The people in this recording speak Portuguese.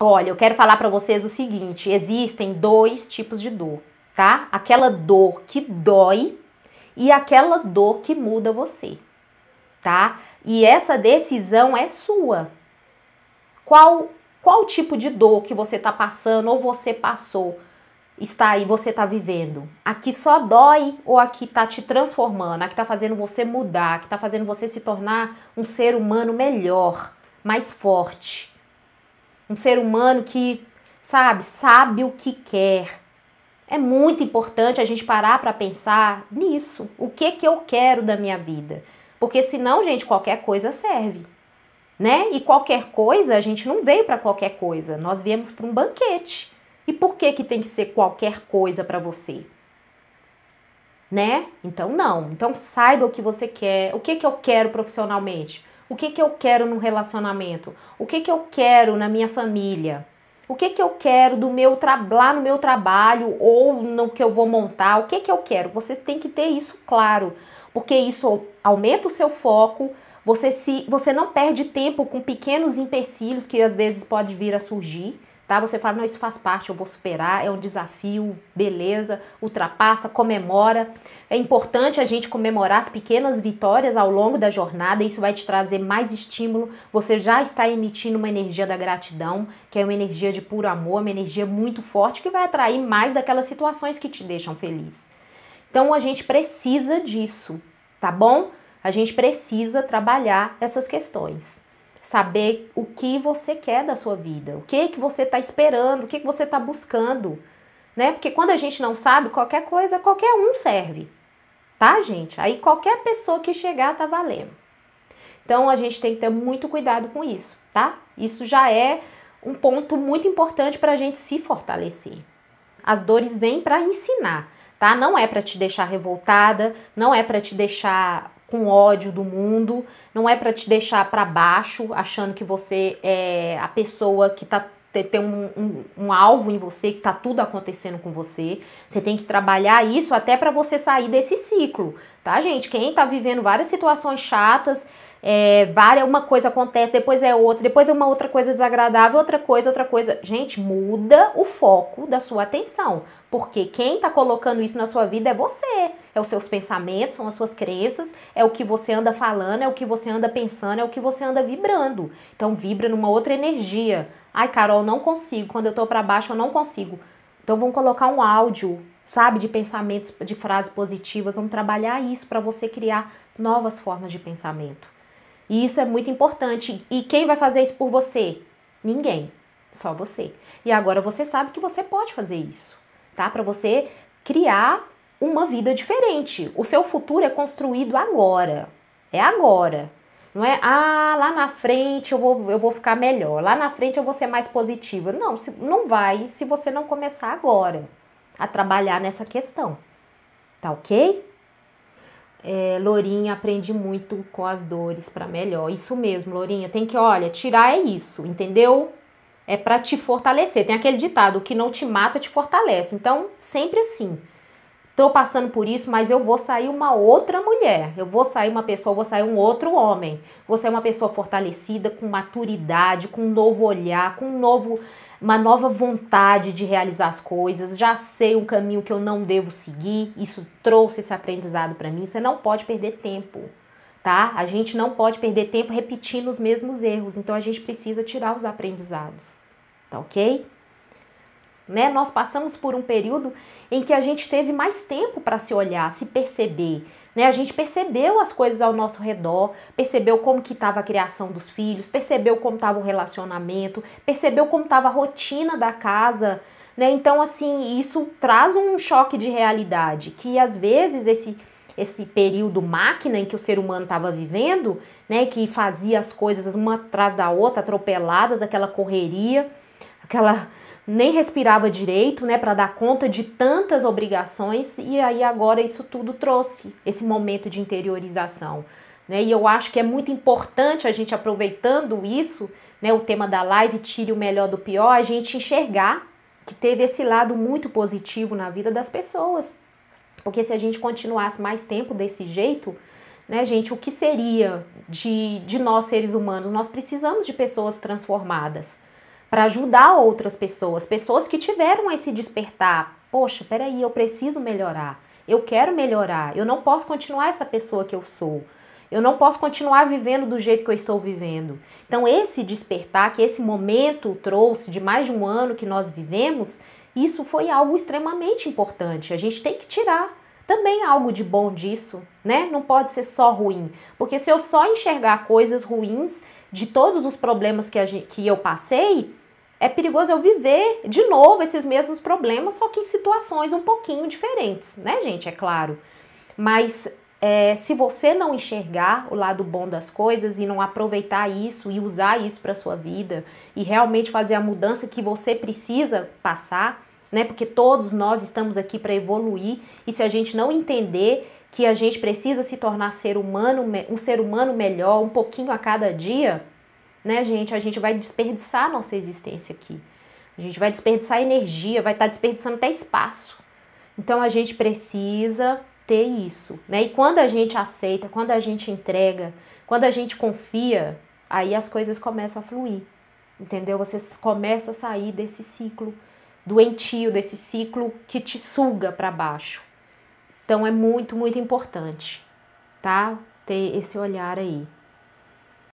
Olha, eu quero falar para vocês o seguinte: existem dois tipos de dor, tá? Aquela dor que dói e aquela dor que muda você, tá? E essa decisão é sua. Qual qual tipo de dor que você tá passando ou você passou? Está aí, você tá vivendo. Aqui só dói ou aqui tá te transformando, aqui tá fazendo você mudar, aqui tá fazendo você se tornar um ser humano melhor, mais forte um ser humano que, sabe, sabe o que quer. É muito importante a gente parar para pensar nisso. O que que eu quero da minha vida? Porque senão, gente, qualquer coisa serve, né? E qualquer coisa, a gente não veio para qualquer coisa. Nós viemos para um banquete. E por que que tem que ser qualquer coisa para você? Né? Então não. Então saiba o que você quer, o que que eu quero profissionalmente? O que, que eu quero no relacionamento? O que, que eu quero na minha família? O que, que eu quero do meu lá no meu trabalho ou no que eu vou montar? O que, que eu quero? Você tem que ter isso claro, porque isso aumenta o seu foco, você, se, você não perde tempo com pequenos empecilhos que às vezes pode vir a surgir, tá? Você fala, não, isso faz parte, eu vou superar, é um desafio, beleza, ultrapassa, comemora. É importante a gente comemorar as pequenas vitórias ao longo da jornada, isso vai te trazer mais estímulo. Você já está emitindo uma energia da gratidão, que é uma energia de puro amor, uma energia muito forte que vai atrair mais daquelas situações que te deixam feliz. Então a gente precisa disso, tá bom? A gente precisa trabalhar essas questões saber o que você quer da sua vida, o que que você está esperando, o que que você está buscando, né? Porque quando a gente não sabe, qualquer coisa, qualquer um serve, tá, gente? Aí qualquer pessoa que chegar tá valendo. Então a gente tem que ter muito cuidado com isso, tá? Isso já é um ponto muito importante para a gente se fortalecer. As dores vêm para ensinar, tá? Não é para te deixar revoltada, não é para te deixar com ódio do mundo, não é para te deixar para baixo, achando que você é a pessoa que tá você tem um, um, um alvo em você que está tudo acontecendo com você. Você tem que trabalhar isso até para você sair desse ciclo, tá, gente? Quem está vivendo várias situações chatas, é, várias, uma coisa acontece, depois é outra, depois é uma outra coisa desagradável, outra coisa, outra coisa. Gente, muda o foco da sua atenção, porque quem está colocando isso na sua vida é você. É os seus pensamentos, são as suas crenças, é o que você anda falando, é o que você anda pensando, é o que você anda vibrando. Então vibra numa outra energia. Ai, Carol, não consigo. Quando eu tô para baixo, eu não consigo. Então vamos colocar um áudio, sabe, de pensamentos, de frases positivas. Vamos trabalhar isso para você criar novas formas de pensamento. E isso é muito importante. E quem vai fazer isso por você? Ninguém, só você. E agora você sabe que você pode fazer isso, tá? Para você criar uma vida diferente. O seu futuro é construído agora. É agora. Não é, ah, lá na frente eu vou, eu vou ficar melhor, lá na frente eu vou ser mais positiva. Não, se, não vai se você não começar agora a trabalhar nessa questão. Tá ok? É, Lourinha, aprendi muito com as dores para melhor. Isso mesmo, Lourinha, tem que, olha, tirar é isso, entendeu? É para te fortalecer. Tem aquele ditado: o que não te mata te fortalece. Então, sempre assim. Tô passando por isso, mas eu vou sair uma outra mulher, eu vou sair uma pessoa, vou sair um outro homem, vou sair uma pessoa fortalecida, com maturidade, com um novo olhar, com um novo, uma nova vontade de realizar as coisas. Já sei um caminho que eu não devo seguir, isso trouxe esse aprendizado para mim. Você não pode perder tempo. Tá? A gente não pode perder tempo repetindo os mesmos erros, então a gente precisa tirar os aprendizados, tá ok? Né? Nós passamos por um período em que a gente teve mais tempo para se olhar, se perceber. Né? A gente percebeu as coisas ao nosso redor, percebeu como que estava a criação dos filhos, percebeu como estava o relacionamento, percebeu como estava a rotina da casa. Né? Então, assim, isso traz um choque de realidade, que às vezes esse esse período máquina em que o ser humano estava vivendo, né, que fazia as coisas uma atrás da outra, atropeladas, aquela correria, aquela nem respirava direito, né, para dar conta de tantas obrigações, e aí agora isso tudo trouxe esse momento de interiorização. Né? E eu acho que é muito importante a gente, aproveitando isso, né, o tema da live, tire o melhor do pior, a gente enxergar que teve esse lado muito positivo na vida das pessoas. Porque se a gente continuasse mais tempo desse jeito, né, gente, o que seria de, de nós seres humanos? Nós precisamos de pessoas transformadas para ajudar outras pessoas, pessoas que tiveram esse despertar. Poxa, peraí, eu preciso melhorar. Eu quero melhorar. Eu não posso continuar essa pessoa que eu sou. Eu não posso continuar vivendo do jeito que eu estou vivendo. Então, esse despertar que esse momento trouxe de mais de um ano que nós vivemos, isso foi algo extremamente importante. A gente tem que tirar também algo de bom disso, né? Não pode ser só ruim. Porque se eu só enxergar coisas ruins de todos os problemas que, gente, que eu passei, é perigoso eu viver de novo esses mesmos problemas, só que em situações um pouquinho diferentes, né, gente? É claro. Mas é, se você não enxergar o lado bom das coisas e não aproveitar isso e usar isso para sua vida e realmente fazer a mudança que você precisa passar, né? Porque todos nós estamos aqui para evoluir e se a gente não entender que a gente precisa se tornar ser humano, um ser humano melhor, um pouquinho a cada dia, né, gente? A gente vai desperdiçar nossa existência aqui. A gente vai desperdiçar energia, vai estar tá desperdiçando até espaço. Então a gente precisa ter isso, né? E quando a gente aceita, quando a gente entrega, quando a gente confia, aí as coisas começam a fluir. Entendeu? Você começa a sair desse ciclo doentio, desse ciclo que te suga para baixo. Então é muito, muito importante, tá? Ter esse olhar aí.